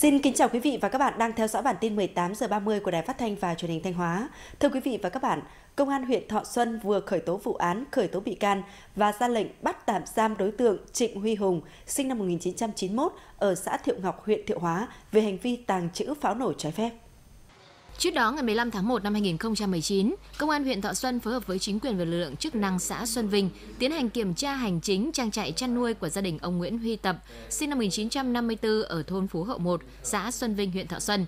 Xin kính chào quý vị và các bạn đang theo dõi bản tin 18 giờ 30 của Đài Phát thanh và Truyền hình Thanh Hóa. Thưa quý vị và các bạn, Công an huyện Thọ Xuân vừa khởi tố vụ án, khởi tố bị can và ra lệnh bắt tạm giam đối tượng Trịnh Huy Hùng, sinh năm 1991 ở xã Thiệu Ngọc, huyện Thiệu Hóa về hành vi tàng trữ pháo nổ trái phép. Trước đó, ngày 15 tháng 1 năm 2019, Công an huyện Thọ Xuân phối hợp với chính quyền và lực lượng chức năng xã Xuân Vinh tiến hành kiểm tra hành chính trang trại chăn nuôi của gia đình ông Nguyễn Huy Tập, sinh năm 1954 ở thôn Phú Hậu 1, xã Xuân Vinh, huyện Thọ Xuân.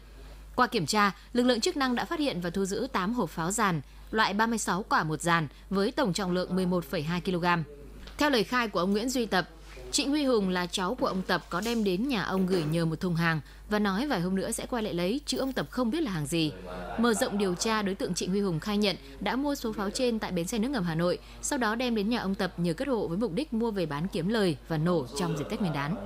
Qua kiểm tra, lực lượng chức năng đã phát hiện và thu giữ 8 hộp pháo giàn, loại 36 quả một giàn với tổng trọng lượng 11,2 kg. Theo lời khai của ông Nguyễn Duy Tập, Trịnh Huy Hùng là cháu của ông Tập có đem đến nhà ông gửi nhờ một thùng hàng và nói vài hôm nữa sẽ quay lại lấy chứ ông Tập không biết là hàng gì. Mở rộng điều tra, đối tượng Trịnh Huy Hùng khai nhận đã mua số pháo trên tại bến xe nước ngầm Hà Nội, sau đó đem đến nhà ông Tập nhờ cất hộ với mục đích mua về bán kiếm lời và nổ trong dịp Tết Nguyên đán.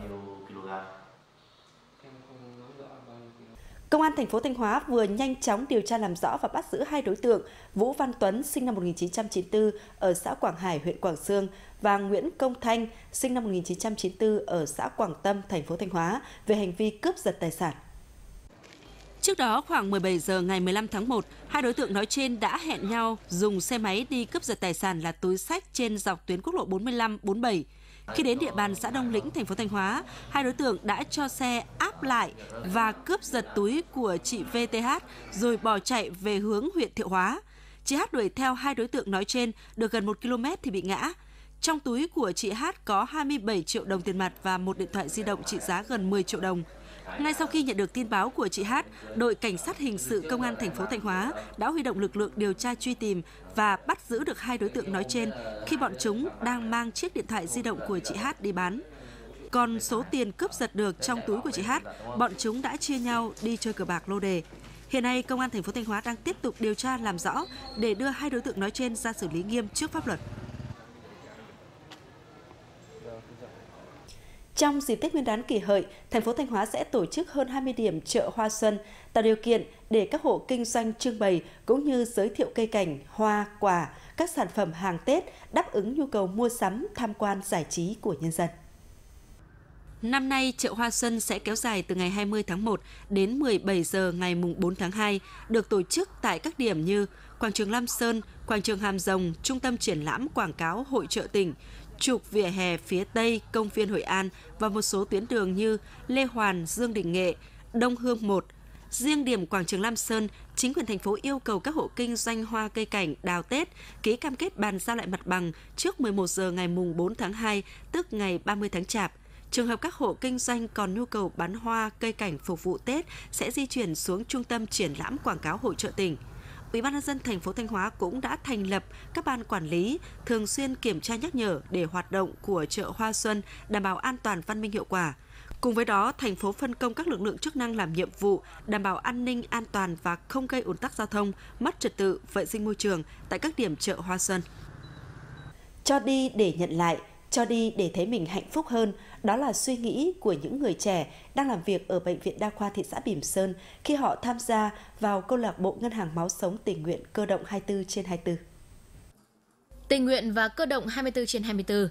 Công an thành phố Thanh Hóa vừa nhanh chóng điều tra làm rõ và bắt giữ hai đối tượng Vũ Văn Tuấn sinh năm 1994 ở xã Quảng Hải, huyện Quảng Sương và Nguyễn Công Thanh sinh năm 1994 ở xã Quảng Tâm, thành phố Thanh Hóa về hành vi cướp giật tài sản. Trước đó khoảng 17 giờ ngày 15 tháng 1, hai đối tượng nói trên đã hẹn nhau dùng xe máy đi cướp giật tài sản là túi sách trên dọc tuyến quốc lộ 45 47 khi đến địa bàn xã Đông Lĩnh, thành phố Thanh Hóa, hai đối tượng đã cho xe áp lại và cướp giật túi của chị VTH rồi bỏ chạy về hướng huyện Thiệu Hóa. Chị Hát đuổi theo hai đối tượng nói trên được gần 1 km thì bị ngã. Trong túi của chị Hát có 27 triệu đồng tiền mặt và một điện thoại di động trị giá gần 10 triệu đồng. Ngay sau khi nhận được tin báo của chị Hát, đội cảnh sát hình sự công an thành phố Thanh Hóa đã huy động lực lượng điều tra truy tìm và bắt giữ được hai đối tượng nói trên khi bọn chúng đang mang chiếc điện thoại di động của chị Hát đi bán. Còn số tiền cướp giật được trong túi của chị Hát, bọn chúng đã chia nhau đi chơi cờ bạc lô đề. Hiện nay, công an thành phố Thanh Hóa đang tiếp tục điều tra làm rõ để đưa hai đối tượng nói trên ra xử lý nghiêm trước pháp luật. Trong dịp Tết Nguyên đán kỷ hợi, thành phố Thanh Hóa sẽ tổ chức hơn 20 điểm chợ hoa xuân, tạo điều kiện để các hộ kinh doanh trưng bày cũng như giới thiệu cây cảnh, hoa, quả, các sản phẩm hàng Tết đáp ứng nhu cầu mua sắm, tham quan, giải trí của nhân dân. Năm nay, chợ Hoa Xuân sẽ kéo dài từ ngày 20 tháng 1 đến 17 giờ ngày 4 tháng 2, được tổ chức tại các điểm như Quảng trường Lam Sơn, Quảng trường Hàm Rồng, Trung tâm Triển lãm Quảng cáo Hội trợ tỉnh, trục vỉa hè phía Tây công viên Hội An và một số tuyến đường như Lê Hoàn, Dương Đình Nghệ, Đông Hương 1. Riêng điểm quảng trường Lam Sơn, chính quyền thành phố yêu cầu các hộ kinh doanh hoa cây cảnh đào Tết ký cam kết bàn giao lại mặt bằng trước 11 giờ ngày mùng 4 tháng 2, tức ngày 30 tháng Chạp. Trường hợp các hộ kinh doanh còn nhu cầu bán hoa, cây cảnh phục vụ Tết sẽ di chuyển xuống trung tâm triển lãm quảng cáo hội trợ tỉnh – Ủy ban nhân dân thành phố Thanh Hóa cũng đã thành lập các ban quản lý thường xuyên kiểm tra nhắc nhở để hoạt động của chợ Hoa Xuân đảm bảo an toàn văn minh hiệu quả. Cùng với đó, thành phố phân công các lực lượng chức năng làm nhiệm vụ đảm bảo an ninh an toàn và không gây ủn tắc giao thông, mất trật tự, vệ sinh môi trường tại các điểm chợ Hoa Xuân. Cho đi để nhận lại – cho đi để thấy mình hạnh phúc hơn, đó là suy nghĩ của những người trẻ đang làm việc ở Bệnh viện Đa khoa thị xã Bỉm Sơn khi họ tham gia vào câu lạc bộ Ngân hàng Máu Sống tình nguyện cơ động 24 trên 24. Tình nguyện và cơ động 24 trên 24,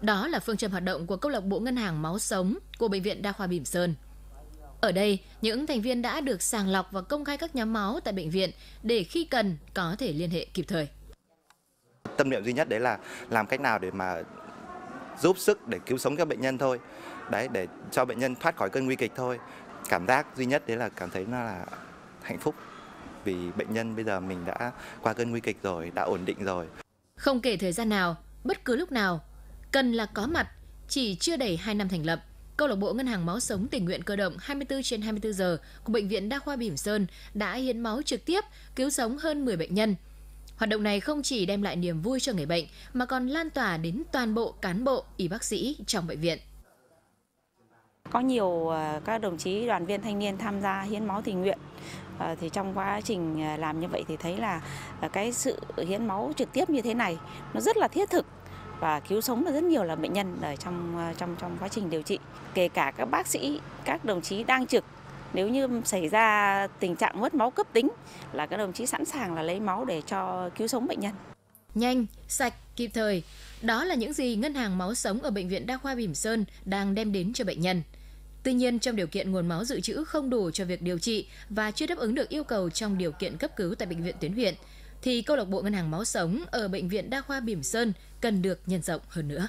đó là phương châm hoạt động của câu lạc bộ Ngân hàng Máu Sống của Bệnh viện Đa khoa Bỉm Sơn. Ở đây, những thành viên đã được sàng lọc và công khai các nhóm máu tại bệnh viện để khi cần có thể liên hệ kịp thời. Tâm niệm duy nhất đấy là làm cách nào để mà giúp sức để cứu sống các bệnh nhân thôi đấy để cho bệnh nhân thoát khỏi cơn nguy kịch thôi cảm giác duy nhất đấy là cảm thấy nó là hạnh phúc vì bệnh nhân bây giờ mình đã qua cơn nguy kịch rồi đã ổn định rồi không kể thời gian nào bất cứ lúc nào cần là có mặt chỉ chưa đầy 2 năm thành lập Câu lạc bộ Ngân hàng Máu Sống tình nguyện cơ động 24 trên 24 giờ của Bệnh viện Đa khoa Bỉm Sơn đã hiến máu trực tiếp cứu sống hơn 10 bệnh nhân. Hoạt động này không chỉ đem lại niềm vui cho người bệnh mà còn lan tỏa đến toàn bộ cán bộ, y bác sĩ trong bệnh viện. Có nhiều ờ, các đồng chí đoàn viên thanh niên tham gia hiến máu tình nguyện. Ờ, thì trong quá trình ờ, làm như vậy thì thấy là cái sự hiến máu trực tiếp như thế này nó rất là thiết thực và cứu sống được rất nhiều là bệnh nhân ở trong trong trong quá trình điều trị kể cả các bác sĩ các đồng chí đang trực nếu như xảy ra tình trạng mất máu cấp tính là các đồng chí sẵn sàng là lấy máu để cho cứu sống bệnh nhân. Nhanh, sạch, kịp thời. Đó là những gì ngân hàng máu sống ở bệnh viện Đa khoa Bỉm Sơn đang đem đến cho bệnh nhân. Tuy nhiên, trong điều kiện nguồn máu dự trữ không đủ cho việc điều trị và chưa đáp ứng được yêu cầu trong điều kiện cấp cứu tại bệnh viện tuyến huyện, thì câu lạc bộ ngân hàng máu sống ở bệnh viện đa khoa Bỉm Sơn cần được nhân rộng hơn nữa.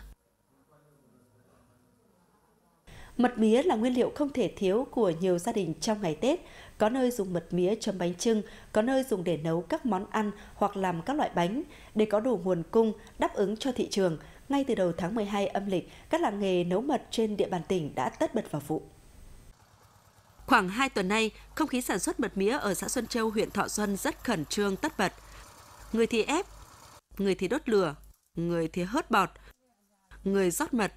Mật mía là nguyên liệu không thể thiếu của nhiều gia đình trong ngày Tết. Có nơi dùng mật mía chấm bánh trưng, có nơi dùng để nấu các món ăn hoặc làm các loại bánh. Để có đủ nguồn cung đáp ứng cho thị trường, ngay từ đầu tháng 12 âm lịch, các làng nghề nấu mật trên địa bàn tỉnh đã tất bật vào vụ. Khoảng 2 tuần nay, không khí sản xuất mật mía ở xã Xuân Châu, huyện Thọ Xuân rất khẩn trương tất bật. Người thì ép, người thì đốt lửa, người thì hớt bọt, người rót mật,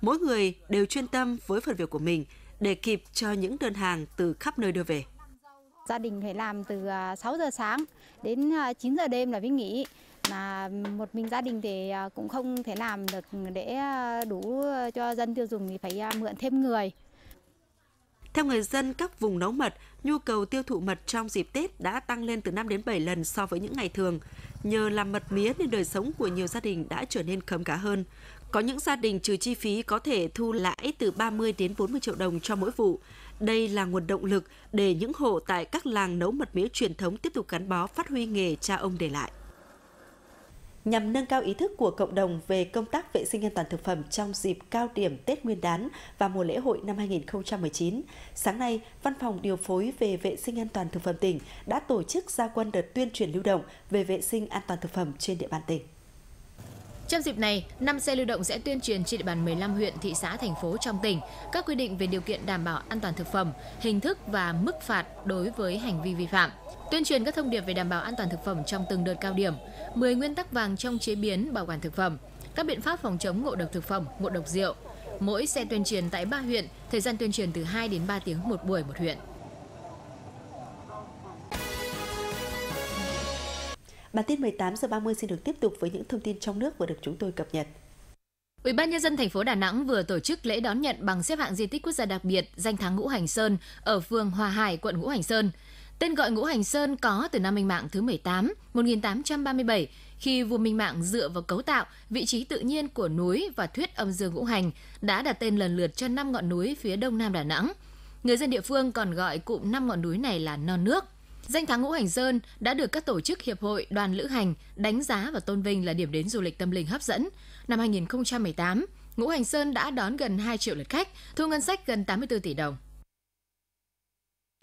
Mỗi người đều chuyên tâm với phần việc của mình để kịp cho những đơn hàng từ khắp nơi đưa về. Gia đình phải làm từ 6 à, giờ sáng đến 9 à, giờ đêm là mới nghỉ. Mà một mình gia đình thì à, cũng không thể làm được để đủ cho dân tiêu dùng thì phải mượn thêm người. Theo người dân các vùng nấu mật, nhu cầu tiêu thụ mật trong dịp Tết đã tăng lên từ 5 đến 7 lần so với những ngày thường. Nhờ làm mật mía nên đời sống của nhiều gia đình đã trở nên khấm cá hơn. Có những gia đình trừ chi phí có thể thu lãi từ 30 đến 40 triệu đồng cho mỗi vụ. Đây là nguồn động lực để những hộ tại các làng nấu mật mía truyền thống tiếp tục gắn bó phát huy nghề cha ông để lại. Nhằm nâng cao ý thức của cộng đồng về công tác vệ sinh an toàn thực phẩm trong dịp cao điểm Tết Nguyên đán và mùa lễ hội năm 2019, sáng nay, Văn phòng điều phối về vệ sinh an toàn thực phẩm tỉnh đã tổ chức gia quân đợt tuyên truyền lưu động về vệ sinh an toàn thực phẩm trên địa bàn tỉnh. Trong dịp này, 5 xe lưu động sẽ tuyên truyền trên địa bàn 15 huyện, thị xã, thành phố trong tỉnh các quy định về điều kiện đảm bảo an toàn thực phẩm, hình thức và mức phạt đối với hành vi vi phạm. Tuyên truyền các thông điệp về đảm bảo an toàn thực phẩm trong từng đợt cao điểm, 10 nguyên tắc vàng trong chế biến bảo quản thực phẩm, các biện pháp phòng chống ngộ độc thực phẩm, ngộ độc rượu. Mỗi xe tuyên truyền tại 3 huyện, thời gian tuyên truyền từ 2 đến 3 tiếng một buổi một huyện. Bản tin 18 giờ 30 xin được tiếp tục với những thông tin trong nước vừa được chúng tôi cập nhật. Ủy ban nhân dân thành phố Đà Nẵng vừa tổ chức lễ đón nhận bằng xếp hạng di tích quốc gia đặc biệt danh thắng Ngũ Hành Sơn ở phường Hòa Hải, quận Ngũ Hành Sơn. Tên gọi Ngũ Hành Sơn có từ năm Minh Mạng thứ 18, 1837, khi vua Minh Mạng dựa vào cấu tạo, vị trí tự nhiên của núi và thuyết âm dương ngũ hành đã đặt tên lần lượt cho năm ngọn núi phía đông nam Đà Nẵng. Người dân địa phương còn gọi cụm năm ngọn núi này là non nước. Danh thắng Ngũ Hành Sơn đã được các tổ chức hiệp hội đoàn lữ hành đánh giá và tôn vinh là điểm đến du lịch tâm linh hấp dẫn. Năm 2018, Ngũ Hành Sơn đã đón gần 2 triệu lượt khách, thu ngân sách gần 84 tỷ đồng.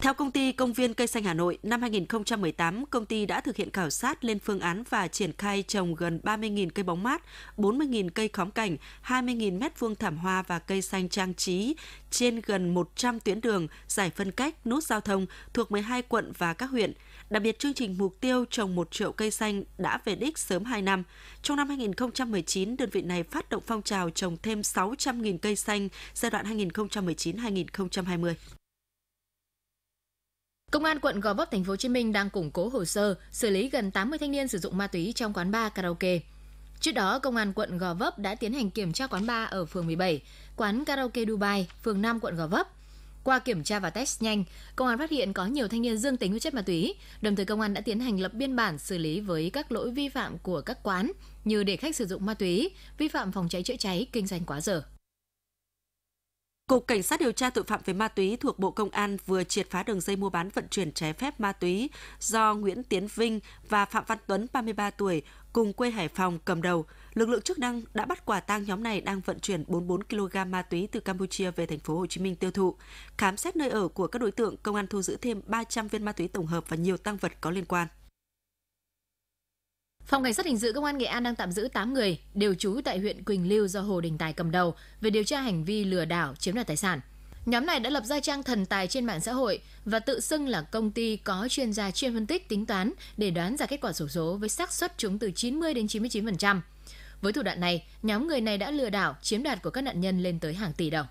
Theo công ty Công viên Cây Xanh Hà Nội, năm 2018, công ty đã thực hiện khảo sát lên phương án và triển khai trồng gần 30.000 cây bóng mát, 40.000 cây khóm cảnh, 20.000 mét vuông thảm hoa và cây xanh trang trí trên gần 100 tuyến đường, giải phân cách, nút giao thông thuộc 12 quận và các huyện. Đặc biệt, chương trình mục tiêu trồng 1 triệu cây xanh đã về đích sớm 2 năm. Trong năm 2019, đơn vị này phát động phong trào trồng thêm 600.000 cây xanh giai đoạn 2019-2020. Công an quận Gò Vấp thành phố Hồ Chí Minh đang củng cố hồ sơ xử lý gần 80 thanh niên sử dụng ma túy trong quán bar karaoke. Trước đó, công an quận Gò Vấp đã tiến hành kiểm tra quán bar ở phường 17, quán karaoke Dubai, phường 5 quận Gò Vấp. Qua kiểm tra và test nhanh, công an phát hiện có nhiều thanh niên dương tính với chất ma túy. Đồng thời công an đã tiến hành lập biên bản xử lý với các lỗi vi phạm của các quán như để khách sử dụng ma túy, vi phạm phòng cháy chữa cháy, kinh doanh quá giờ. Cục Cảnh sát điều tra tội phạm về ma túy thuộc Bộ Công an vừa triệt phá đường dây mua bán vận chuyển trái phép ma túy do Nguyễn Tiến Vinh và Phạm Văn Tuấn 33 tuổi cùng quê Hải Phòng cầm đầu. Lực lượng chức năng đã bắt quả tang nhóm này đang vận chuyển 44 kg ma túy từ Campuchia về thành phố Hồ Chí Minh tiêu thụ. Khám xét nơi ở của các đối tượng, công an thu giữ thêm 300 viên ma túy tổng hợp và nhiều tăng vật có liên quan. Phòng Cảnh sát Hình sự Công an Nghệ An đang tạm giữ 8 người, đều trú tại huyện Quỳnh Lưu do Hồ Đình Tài cầm đầu, về điều tra hành vi lừa đảo chiếm đoạt tài sản. Nhóm này đã lập ra trang thần tài trên mạng xã hội và tự xưng là công ty có chuyên gia chuyên phân tích tính toán để đoán ra kết quả sổ số, số với xác suất trúng từ 90 đến 99%. Với thủ đoạn này, nhóm người này đã lừa đảo chiếm đoạt của các nạn nhân lên tới hàng tỷ đồng.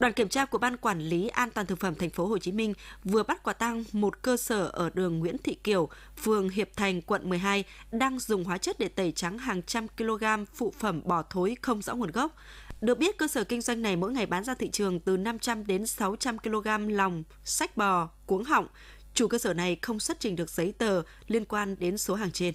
Đoàn kiểm tra của Ban Quản lý An toàn thực phẩm thành phố Hồ Chí Minh vừa bắt quả tang một cơ sở ở đường Nguyễn Thị Kiều, phường Hiệp Thành, quận 12 đang dùng hóa chất để tẩy trắng hàng trăm kg phụ phẩm bỏ thối không rõ nguồn gốc. Được biết, cơ sở kinh doanh này mỗi ngày bán ra thị trường từ 500 đến 600 kg lòng, sách bò, cuống họng. Chủ cơ sở này không xuất trình được giấy tờ liên quan đến số hàng trên.